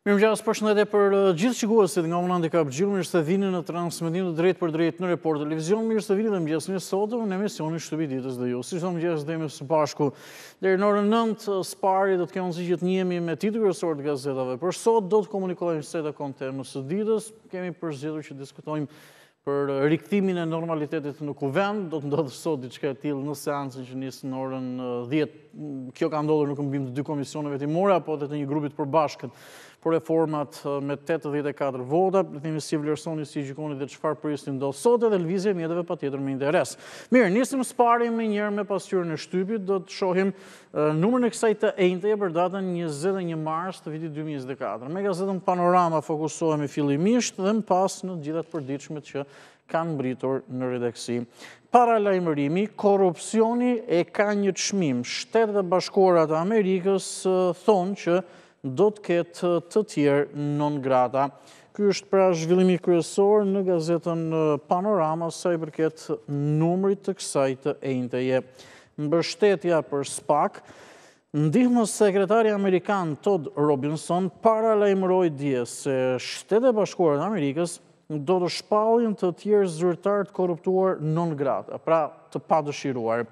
Mirë më gjasë përshëndetje për uh, gjithë qikuasit nga unë Andikap Gjilë, mirë se vini në transmitim të drejtë për drejt në report televizion, mirë se vini dhe më gjasë një sotë në emisioni shtëpi ditës dhe ju. Jo. Si shumë gjasë dhe së pashku, dhe në orë nëndë uh, spari do të kemë si gjithë njemi me titë kërësor të gazetave. Për sot do të komunikojmë se të konë temës së ditës, kemi për zhjetur që diskutojmë për uh, rikëtimin e normalitetit në kuven, do të ndodhë sot diqka e tilë në seancën që njësë në orën 10, kjo ka ndodhër në këmbim të dy komisioneve timore, apo dhe të një grupit për bashkët për reformat me 84 vota, dhe një si vlerësoni si gjikoni dhe qëfar përjistin do sot edhe lëvizje mjetëve pa tjetër me interes. Mirë, njësim së pari me njerë me pasyrë në shtypit, do të shohim numër në kësaj të ejnëte e për datën 21 mars të viti 2024. Me gazetën panorama fokusohemi fillimisht dhe më pas në gjithat përdiqmet që kanë mbritur në redeksi. Para lajmërimi, korupcioni e ka një të shmim. dhe e bashkorat e Amerikës thonë që do të ketë të tjerë non grata. Ky është pra zhvillimi kryesor në gazetën Panorama, sa i përket numrit të kësaj të e Mbështetja për spak, Ndihmës sekretari Amerikan Todd Robinson para lejmëroj dje se shtete bashkuarën në Amerikës do të shpallin të tjerë të korruptuar non grata, pra të padëshiruar.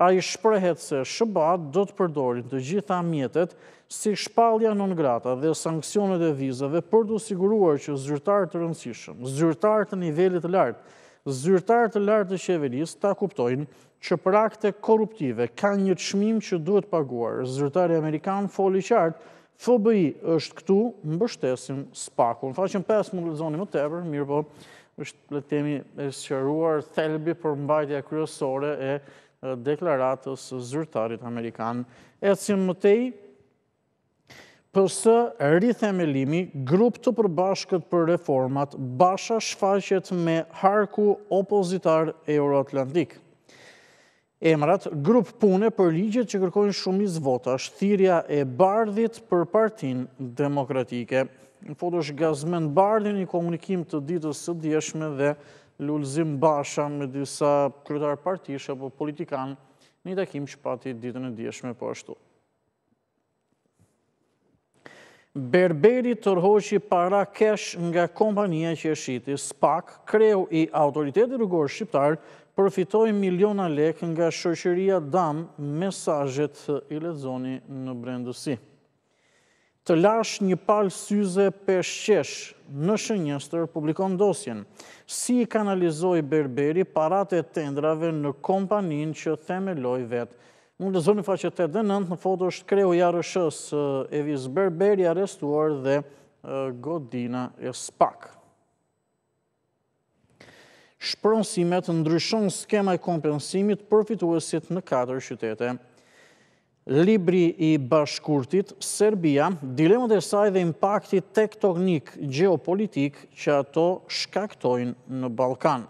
A i shprehet se shëbat do të përdorin të gjitha mjetet si shpalja në ngrata dhe sankcionet e vizave për të siguruar që zyrtarë të rëndësishëm, zyrtarë të nivellit lartë, zyrtarë të lartë të qeveris të kuptojnë që prakte korruptive ka një të shmim që duhet paguar. Zyrtarë e Amerikanë foli qartë, FBI është këtu, më bështesim spakun. Faqen 5 mundëzoni më tepër, mirë po është le temi e shëruar thelbi për mbajtja kryesore e deklaratës zyrtarit Amerikan. E cimë mëtej, pësë rrithemelimi grup të përbashkët për reformat basha shfaqet me harku opozitar euroatlantik. Emrat, grup pune për ligjet që kërkojnë shumis vota, shtirja e bardhit për partin demokratike. Në foto është gazmen bardhin i komunikim të ditës së djeshme dhe lullzim basha me disa krytar partishe për politikan një takim që pati ditën e djeshme për po ashtu. Berberi tërhoqi para kesh nga kompanija që e shiti, SPAC, kreu i autoriteti rrugorë shqiptarë, përfitoj miliona lek nga shoqëria dam mesajet i ledzoni në brendësi. Të lash një palë syze për shqesh në shënjës të dosjen, si i kanalizoj berberi parate tendrave në kompanin që themeloj vetë. Unë lezoni faqet e dhe 9, në foto është kreu i arëshës e vizë berberi arestuar dhe godina e spak. Shpronsimet ndryshon skema e kompensimit përfituesit në 4 qytete. Libri i bashkurtit, Serbia, dilemë dhe saj dhe impaktit tektonik geopolitik që ato shkaktojnë në Balkanë.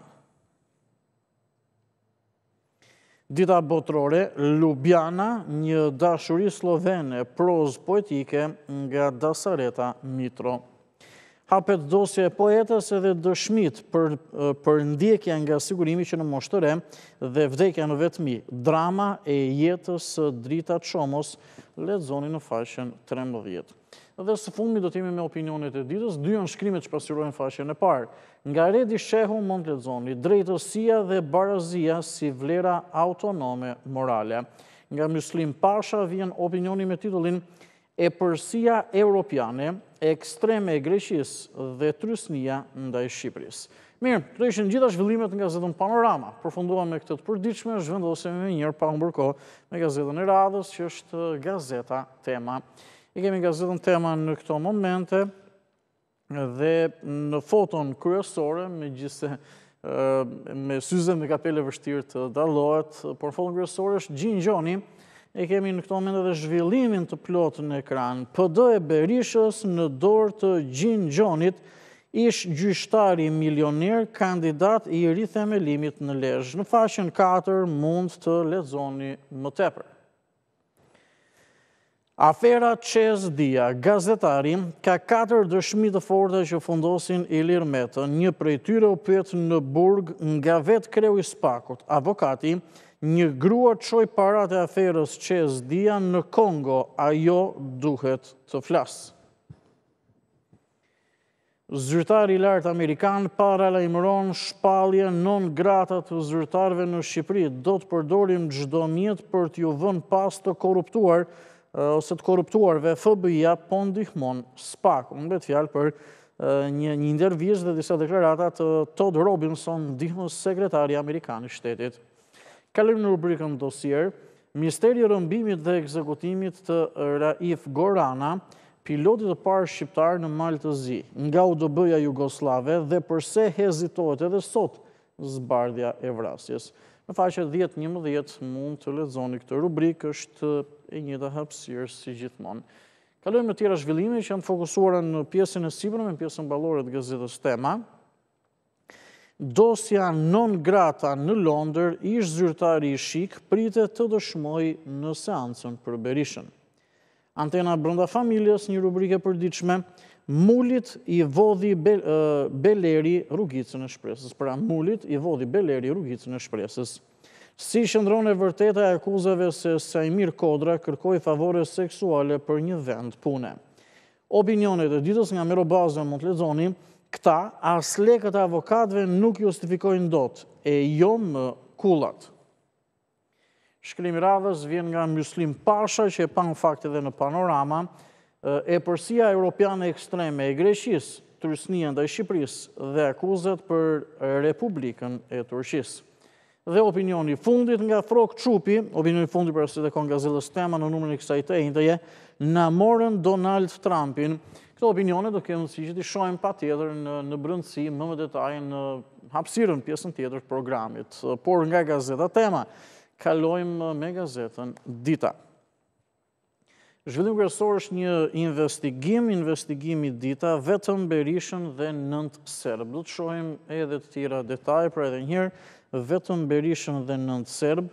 Dita botrore, Ljubjana, një dashuri slovene, prozë poetike nga Dasareta Mitro hapet dosje poetës edhe dëshmit për ndjekja nga sigurimi që në moshtëre dhe vdekja në vetëmi. Drama e jetës drita qomos, letë zoni në faqen 13 Dhe së fundi do t'jemi me opinionet e ditës, dy janë shkrimet që pasirojnë faqen e parë. Nga redi shehu mund të zoni, drejtësia dhe barazia si vlera autonome morale. Nga muslim pasha vjen opinioni me titullin e përësia europiane, ekstreme e greqis dhe trysnia nda e Shqipëris. Mirë, të ishën gjitha shvillimet në gazetën Panorama, përfundua me këtët përdiqme, zhvendosim me njërë pa mbërko me gazetën e radhës, që është gazeta tema. I kemi gazetën tema në këto momente, dhe në foton kryesore, me gjithse me syze me kapele vështirë të dalohet, por në foton kryesore është Gjin Gjoni, e kemi në këto mendë dhe zhvillimin të plotë në ekran. PD e Berishës në dorë të Gjinë Gjonit ish gjyshtari milioner kandidat i rithemelimit në lejsh. Në fashën 4 mund të lezoni më tepër. Afera Qez Dia, gazetari, ka 4 dëshmi të forte që fundosin Ilir metën, një prej tyre u pëtë në burg nga vetë kreu i spakut, avokati, një grua të shoj parat e aferës që e zdia në Kongo, a jo duhet të flasë. Zyrtar i lartë Amerikanë para lajmëron shpalje non gratat të zyrtarve në Shqipëri. Do të përdorim gjdo mjetë për t'ju vën pas të korruptuar, ose të korruptuarve FBI-a po ndihmon spak. Unë betë fjalë për një intervjiz dhe disa deklaratat të Todd Robinson, ndihmës sekretari Amerikanë i shtetit. Kalim në rubrikën dosier, Misteri Rëmbimit dhe Ekzekutimit të Raif Gorana, pilotit të parë shqiptarë në Zi, nga UDB-ja Jugoslave dhe përse hezitohet edhe sot zbardja e vrasjes. Në faqe 10-11 mund të lezoni këtë rubrikë, është e një dhe hapsirë si gjithmonë. Kalojmë në tjera zhvillime që janë fokusuara në pjesën e Sibërë me pjesën balore të gazetës tema, dosja non grata në Londër ish zyrtari i shik pritet të dëshmoj në seancën për Berishën. Antena brënda familjes, një rubrike përdiqme, mulit i vodhi beleri rrugicën e shpresës. Pra mulit i vodhi beleri rrugicën e shpresës. Si shëndron e vërteta e akuzave se Saimir Kodra kërkoj favore seksuale për një vend pune. Opinionet e ditës nga Mero Bazën Montlezonim, këta as lekët e avokatëve nuk justifikojnë dot e jo më kullat. Shkrimi radhës vjen nga Muslim Pasha që e pa në fakt edhe në panorama, e përsia europiane ekstreme e Greqis, Tyrsnia ndaj Shqipëris dhe akuzat për Republikën e Turqisë. Dhe opinioni i fundit nga Frok Çupi, opinioni i fundit për asaj të kongazellës tema në numrin e kësaj të je, na morën Donald Trumpin. Këto opinione do kemë si që ti shojmë pa tjetër në brëndësi, më më detaj në hapsirën pjesën tjetër të programit. Por nga gazeta tema, kalojmë me gazetën dita. Zhvillim kërësor është një investigim, investigimi dita, vetëm berishën dhe nëndë serbë. Do të shojmë edhe të tira detaj, pra edhe njërë, vetëm berishën dhe nëndë serbë,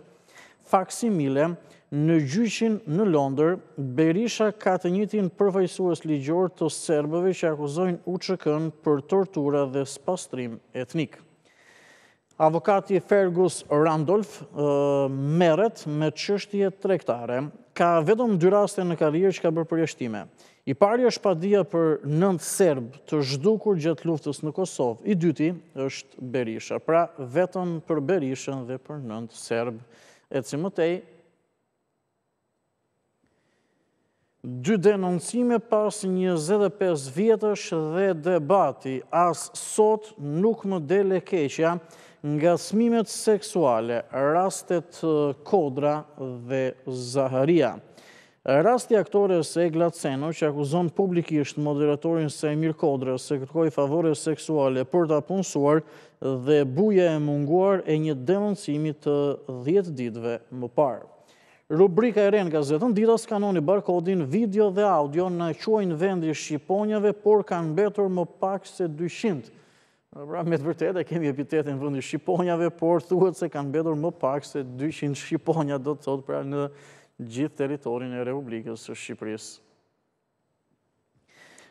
faksimile, Në gjyqin në Londër, Berisha ka të njëtin përfajsuës ligjor të serbëve që akuzojnë u qëkën për tortura dhe spastrim etnik. Avokati Fergus Randolph meret me qështje trektare, ka vetëm dy raste në karirë që ka bërë përjeshtime. I pari është padia për nëndë serbë të zhdukur gjëtë luftës në Kosovë, i dyti është Berisha, pra vetën për Berishën dhe për nëndë serbë. e cimëtej, dy denoncime pas 25 vjetës dhe debati, as sot nuk më dele keqja nga smimet seksuale, rastet kodra dhe zaharia. Rasti aktores e Glaceno, që akuzon publikisht moderatorin se Emir Kodra se kërkoj favore seksuale për të apunësuar dhe buja e munguar e një denoncimit të 10 ditve më parë. Rubrika e rrenë gazetën, dita skanoni barkodin video dhe audio në quajnë vendi Shqiponjave, por kanë betur më pak se 200. Pra, me të vërtet e kemi epitetin vëndi Shqiponjave, por thuhet se kanë betur më pak se 200 Shqiponja do të thotë pra në gjithë teritorin e Republikës Shqipëris.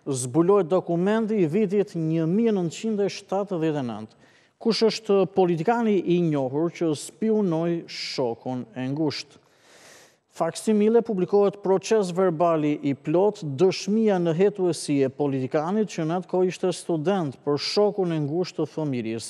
Zbulojt dokumenti i vitit 1979 kush është politikani i njohur që spionoj shokon e ngushtë. Faksimile publikohet proces verbali i plot dëshmia në hetuesi e politikanit që në atë ko ishte student për shoku në ngusht të thëmiris.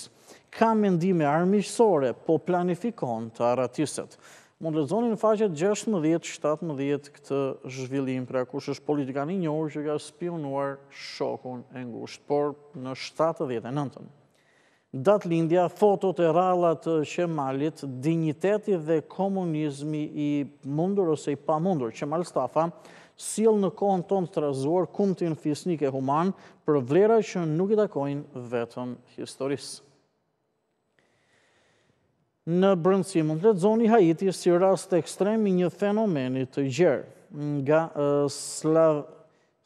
Ka mendime armishësore, po planifikon të aratiset. Mund le zonin faqet 16-17 këtë zhvillim, pra kush është politikani njohë që ka spionuar shokun e ngusht, por në 17-19 datë lindja, fotot e rallat Shemalit, digniteti dhe komunizmi i mundur ose i pamundur. Shemal Stafa, sil në kohën tonë të razuar, kumë të e human, për vlera që nuk i takojnë vetëm historisë. Në brëndësimën të zoni Haiti, si rast ekstrem i një fenomenit të gjerë, nga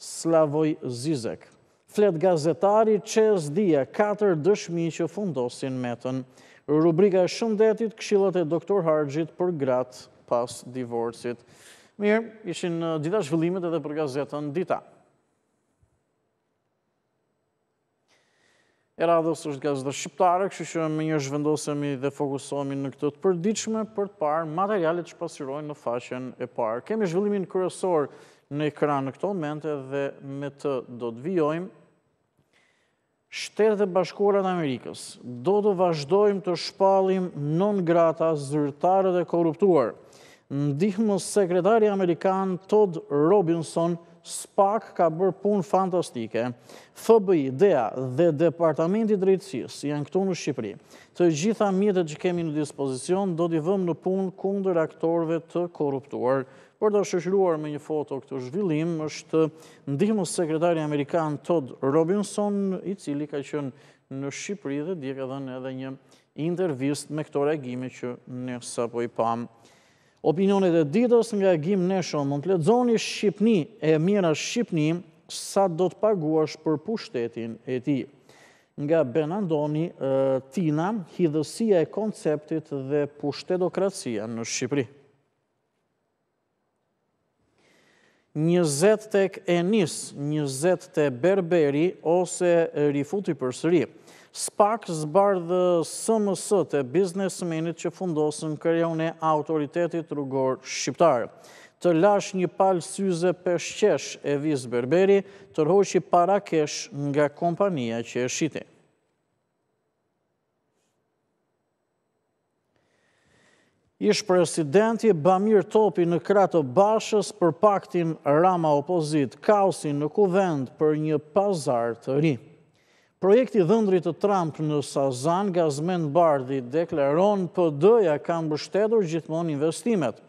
Slavoj Zizek flet gazetari Qes Dia, 4 dëshmi që fundosin metën. Rubrika shëndetit, këshillat e doktor Hargjit për gratë pas divorcit. Mirë, ishin gjitha uh, zhvillimet edhe për gazetën dita. E radhës është gazetë shqiptare, kështë që me një zhvendosemi dhe fokusomi në këtët përdiqme, për të parë materialet që pasirojnë në faqen e parë. Kemi zhvillimin kërësor në ekran në këto mente dhe me të do të vijojmë, shtetë dhe bashkora në Amerikës, do të vazhdojmë të shpalim non grata zyrtarët dhe korruptuar. Ndihmës sekretari Amerikan Todd Robinson, spak ka bërë punë fantastike. FBI, DEA dhe Departamenti Drejtsis janë këtu në Shqipëri. Të gjitha mjetët që kemi në dispozicion do t'i vëmë në punë kunder aktorve të korruptuar. Por të shëshruar me një foto këtë zhvillim, është ndihmës sekretari Amerikan Todd Robinson, i cili ka qënë në Shqipëri dhe dhe dhe në edhe një intervjist me këto reagime që në sapo i pamë. Opinionet e ditës nga gjim në shumë, më të ledzoni Shqipni e mira Shqipni sa do të paguash për pushtetin e ti. Nga Ben Andoni, Tina, hidhësia e konceptit dhe pushtetokracia në Shqipëri. një tek të enis, një zet të berberi ose rifuti për sëri. Spak zbar dhe së mësë biznesmenit që fundosën kërion e autoritetit rrugor shqiptarë të lash një palë syze për shqesh e vizë berberi, të i para kesh nga kompania që e shiti. ish presidenti Bamir Topi në kratë bashës për paktin rama opozit, kaosin në kuvend për një pazar të ri. Projekti dhëndrit të Trump në Sazan, Gazmen Bardi, dekleron për dëja kanë bështedur gjithmon investimet.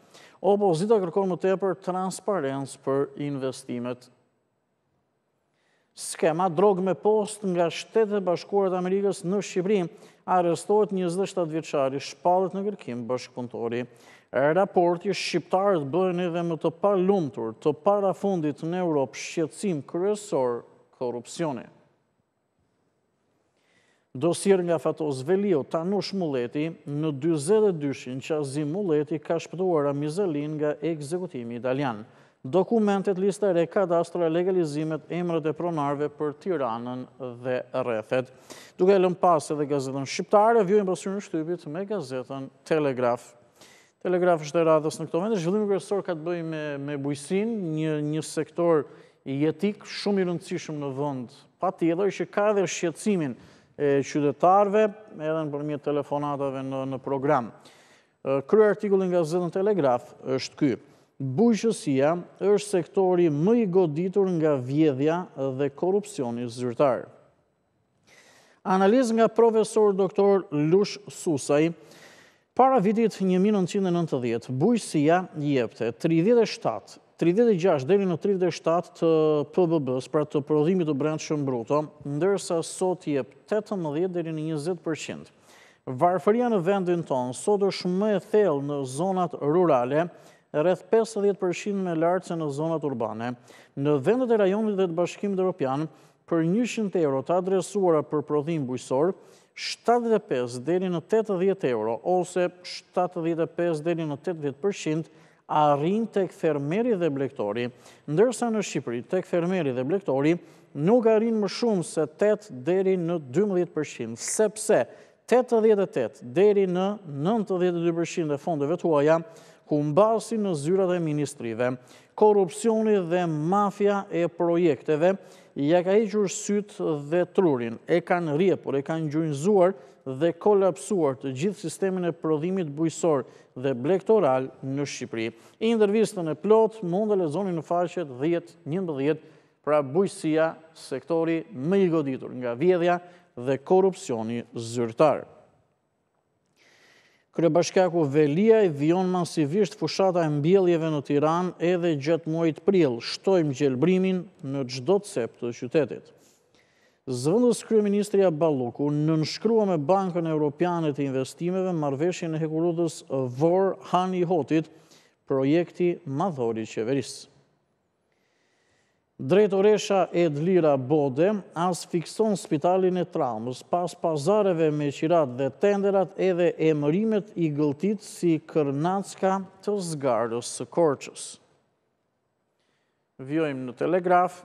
Opozita kërkon më tepër transparents për investimet skema drogë me post nga shtetet bashkuarët Amerikës në Shqipëri. Arestohet 27 vjeqari, shpalët në kërkim bashkëpuntori. Raporti shqiptarët bëhen edhe më të palumtur lumëtur, të para fundit në Europë, shqetsim kërësor korupcioni. Dosir nga fatos Velio, Tanush Muleti, në 22-shin që azim Muleti ka shpëtuara Mizelin nga ekzekutimi italianë dokumentet liste re kadastra legalizimet emrët e pronarve për tiranën dhe rrethet. Duke e pas edhe gazetën shqiptare, vjojnë pasurën shtypit me gazetën Telegraf. Telegraf është e radhës në këto vendë, zhvillim kërësor ka të bëjë me, bujësin, një, një sektor jetik shumë i rëndësishëm në vënd pa tjeder, që ka dhe shqecimin e qydetarve edhe në përmjet telefonatave në, në program. Kërë artikullin gazetën Telegraf është kërë bujqësia është sektori më i goditur nga vjedhja dhe korupcioni zyrtar. Analiz nga profesor doktor Lush Susaj, para vitit 1990, bujqësia jepte 37%, 36 deri në 37 të PBB-s, pra të prodhimit të brendshëm bruto, ndërsa sot jep 18 deri në 20%. Varfëria në vendin tonë sot është më e thellë në zonat rurale, rrëth 50% me lartë se në zonat urbane, në vendet e rajonit dhe të bashkimit Europian, për 100 euro të adresuara për prodhim bujësor, 75 deli në 80 euro, ose 75 deli në 80%, a rrin të këfermeri dhe blektori, ndërsa në Shqipëri të këfermeri dhe blektori, nuk a më shumë se 8 deri në 12%, sepse 88 deri në 92% e fondeve të uaja, humbasi në zyra dhe ministrive, korupcioni dhe mafia e projekteve, ja ka eqër sytë dhe trurin, e kanë rjepur, e kanë gjunzuar dhe kolapsuar të gjithë sistemin e prodhimit bujësor dhe blektoral në Shqipëri. Intervistën e plot mund dhe lezoni në faqet 10-11 pra bujësia sektori më i goditur nga vjedhja dhe korupcioni zyrtarë. Kërë bashkaku Velia i vion masivisht fushata e mbjelljeve në Tiran edhe gjëtë muajt prill, shtojmë gjelbrimin në gjdo të sept të qytetit. Zvëndës Krye Ministria Baluku në nënshkrua me Bankën Europianet e Investimeve marveshje në hekurudës Vor Hani Hotit, projekti madhori qeverisë. Drejtoresha Edlira Bode asfikson spitalin e traumës pas pazareve me qirat dhe tenderat edhe emërimet i gëltit si kërnacka të zgardës së korqës. Vjojmë në telegraf,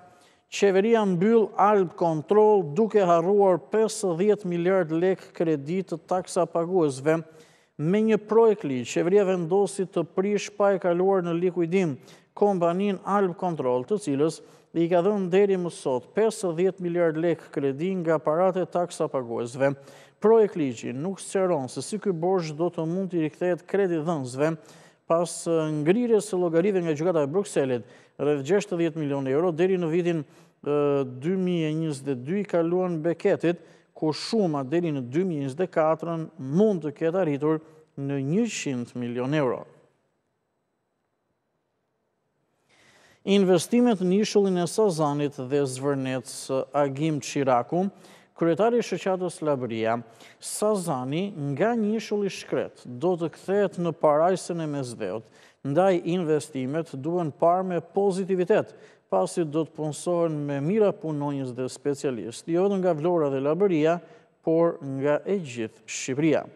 qeveria mbyll alb kontrol duke harruar 50 miljard lek kredit të taksa paguesve me një projekli qeveria vendosit të prish pa e kaluar në likuidim kompanin alb kontrol të cilës dhe i ka dhënë deri më sot 50 miliard lek kredi nga aparate taksa paguesve. Projekt ligji nuk sëqeron se si këj borsh do të mund të i rikthejet kredi dhënësve pas ngrire së logarive nga gjukata e Bruxellet, dhe 60 milion euro, deri në vitin 2022 i kaluan beketit, ku shuma deri në 2024 mund të ketë arritur në 100 milion euro. investimet në ishullin e Sazanit dhe zvërnetës Agim Qiraku, kryetari Shëqatës Labria, Sazani nga një ishulli shkret do të kthejt në parajsen e mezveot, ndaj investimet duen par me pozitivitet, pasit do të punësohen me mira punonjës dhe specialist, jo dhe nga Vlora dhe Labria, por nga e gjithë Shqipria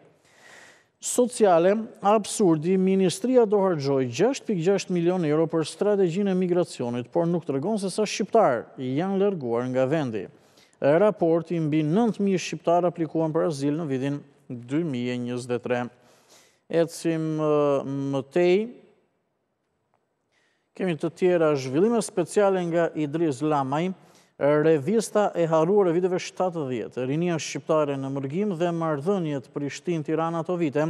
sociale, absurdi, Ministria do hargjoj 6.6 milion euro për strategjin e migracionit, por nuk të regon se sa shqiptarë janë lërguar nga vendi. Raport i mbi 9.000 shqiptarë aplikuan për azil në vidin 2023. E cim më tej, kemi të tjera zhvillime speciale nga Idris Lamajnë, Revista e haruar e viteve 70, rinia shqiptare në mërgim dhe mardhënjet për ishtin tirana të vite,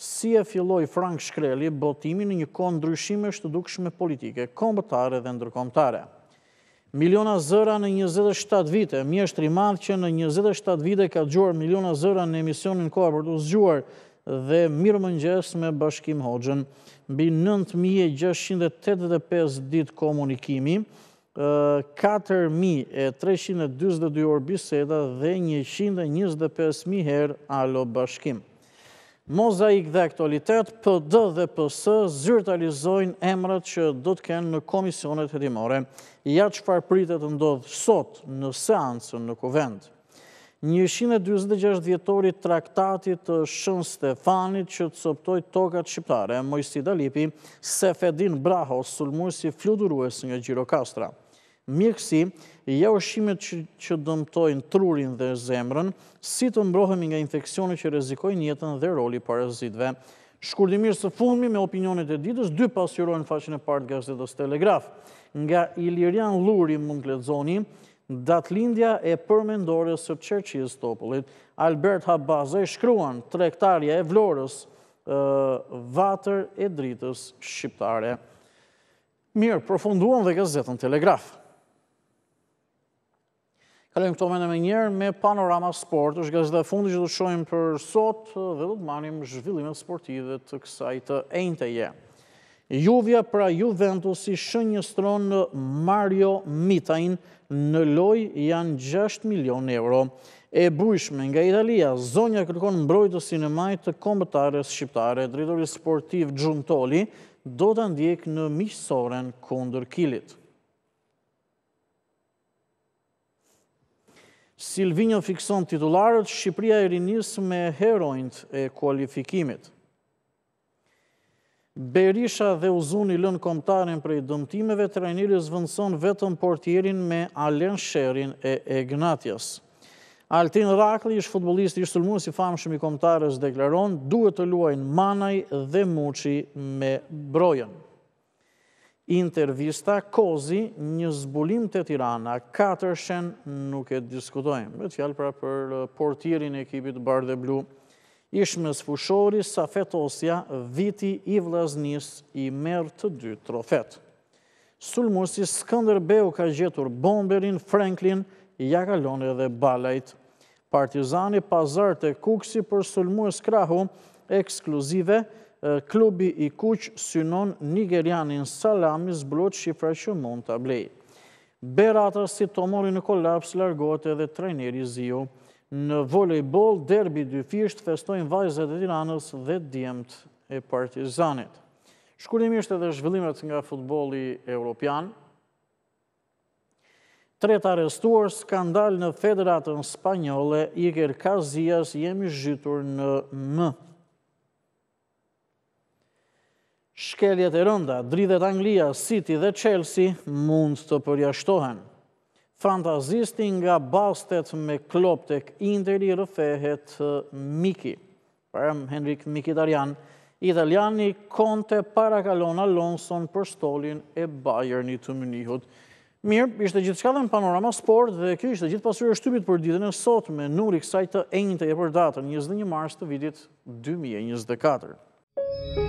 si e filloj Frank Shkreli botimin një kondryshime shtë dukshme politike, kombëtare dhe ndërkomtare. Miliona zëra në 27 vite, mjeshtri është që në 27 vite ka gjuar miliona zëra në emisionin koa për të zgjuar dhe mirë mëngjes me bashkim hoxën, bi 9.685 dit komunikimi, 4.322 orë biseda dhe 125.000 herë alo bashkim. Mozaik dhe aktualitet, PD dhe PS zyrtalizojnë emrat që do të kenë në komisionet hetimore, ja që farë pritet të ndodhë sot në seancën në kuvend. 126 vjetori traktatit të Shën Stefanit që të soptoj tokat shqiptare, Mojsi Dalipi, Sefedin Braho, Sulmusi, Fludurues nga Gjirokastra mirësi, ja ushimet që dëmtojnë trurin dhe zemrën, si të mbrohemi nga infekcioni që rezikojnë jetën dhe roli parazitve. Shkurdimirë së fundmi me opinionit e ditës, dy pasjurojnë në e partë gazetës Telegraf. Nga Ilirian Luri mund të ledzoni, datë lindja e përmendore së qërqiz topullit. Albert Habaze shkruan trektarja e vlorës vatër e dritës shqiptare. Mirë, profunduam dhe gazetën Telegraf. Kalejmë këto mene me njerë me panorama sport, është gazeta fundi që të shojmë për sot dhe do të manim zhvillimet sportive të kësaj të ejnë të je. Juvja pra Juventus i shënjëstron në Mario Mitajn në loj janë 6 milion euro. E bujshme nga Italia, zonja kërkon mbrojtë të majtë të kombëtares shqiptare, dritori sportiv Gjuntoli do të ndjek në miqësoren kundër kilit. Silvinjo fikson titularët Shqipria e rinis me herojnët e kualifikimit. Berisha dhe uzun i lën komptarin për i dëmtimeve, rajnirës zvëndëson vetëm portierin me Alen Sherin e Egnatjas. Altin Rakli, ish futbolist i shtulmu si famshëm i komtarës deklaron, duhet të luajnë Manaj dhe Muqi me Brojën intervista, kozi, një zbulim të tirana, katërshen nuk e diskutojmë. Dhe fjalë pra për uh, portirin e ekipit Bardhe Blu, ishme sfushori sa fetosja viti i vlaznis i merë të dy trofet. Sulmusi Skander Beu ka gjetur bomberin, Franklin, Jakalone dhe Balajt. Partizani pazar të kuksi për sulmues krahu ekskluzive klubi i kuq synon nigerianin Salami zblot shifra që mund të blej. Berata si tomori në kolaps largot edhe treneri zio. Në volejbol, derbi dy fisht festojnë vajzat e tiranës dhe djemt e partizanit. Shkullimisht edhe zhvillimet nga futboli europian. Treta arestuar skandal në federatën spanyole, Iker Kazias jemi zhytur në më shkeljet e rënda, dridhet Anglia, City dhe Chelsea mund të përjashtohen. Fantazisti nga bastet me kloptek interi këndiri rëfehet Miki. Parëm Henrik Miki Darjan, italiani konte parakalon Alonson Lonson për stolin e Bayern të mënihut. Mirë, ishte gjithë shka dhe në panorama sport dhe kjo ishte gjithë pasurë për ditën e sot me nuri kësaj të ejnë të e për datën 21 mars të vitit 2024.